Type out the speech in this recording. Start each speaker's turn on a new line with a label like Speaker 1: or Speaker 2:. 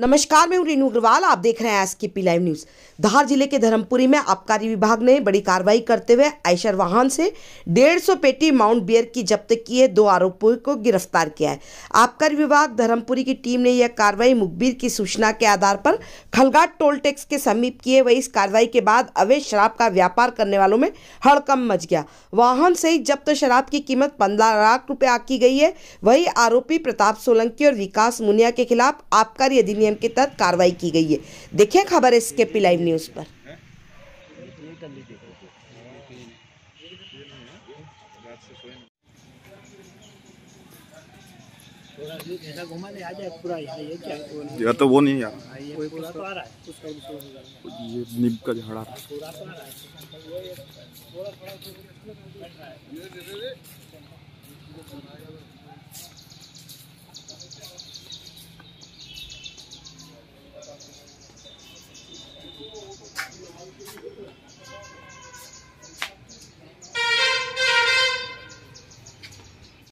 Speaker 1: नमस्कार मैं रेनू अग्रवाल आप देख रहे हैं एस के पी लाइव न्यूज़ धार जिले के धर्मपुरी में आबकारी विभाग ने बड़ी कार्रवाई करते हुए आयशर वाहन से डेढ़ सौ पेटी माउंट बियर की जब्त की है दो आरोपियों को गिरफ्तार किया है आबकारी विभाग धर्मपुरी की टीम ने यह कार्रवाई मुखबिर की सूचना के आधार पर खलगाट टोल टैक्स के समीप किए वही इस कार्रवाई के बाद अवैध शराब का व्यापार करने वालों में हड़कम मच गया वाहन से ही जब्त शराब की कीमत पंद्रह लाख रुपये आकी गई है वही आरोपी प्रताप सोलंकी और विकास मुनिया के खिलाफ आबकारी अधिनियम अधिनियम के तहत कार्रवाई की गई है देखिए खबर इसके पी लाइव न्यूज़ पर यार तो वो नहीं यार ये नीम का झाड़ा